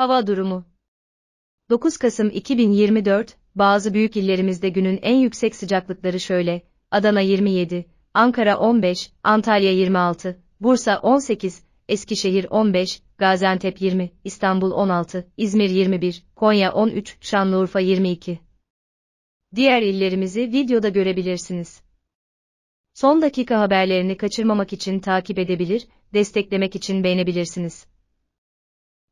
Hava durumu 9 Kasım 2024, bazı büyük illerimizde günün en yüksek sıcaklıkları şöyle, Adana 27, Ankara 15, Antalya 26, Bursa 18, Eskişehir 15, Gaziantep 20, İstanbul 16, İzmir 21, Konya 13, Şanlıurfa 22. Diğer illerimizi videoda görebilirsiniz. Son dakika haberlerini kaçırmamak için takip edebilir, desteklemek için beğenebilirsiniz.